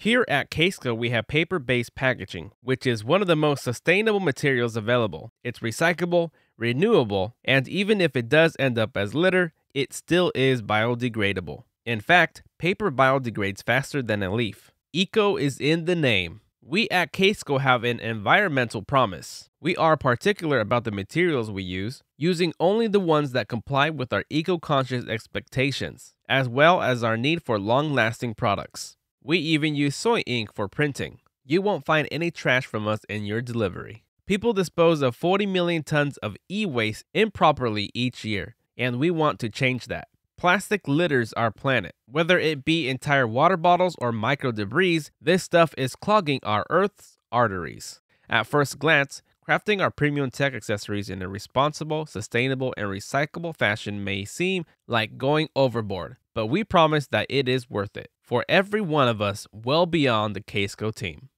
Here at Casco, we have paper based packaging, which is one of the most sustainable materials available. It's recyclable, renewable, and even if it does end up as litter, it still is biodegradable. In fact, paper biodegrades faster than a leaf. Eco is in the name. We at Casco have an environmental promise. We are particular about the materials we use, using only the ones that comply with our eco conscious expectations, as well as our need for long lasting products. We even use soy ink for printing. You won't find any trash from us in your delivery. People dispose of 40 million tons of e-waste improperly each year, and we want to change that. Plastic litters our planet. Whether it be entire water bottles or micro debris, this stuff is clogging our Earth's arteries. At first glance, Crafting our premium tech accessories in a responsible, sustainable, and recyclable fashion may seem like going overboard, but we promise that it is worth it for every one of us well beyond the Casco team.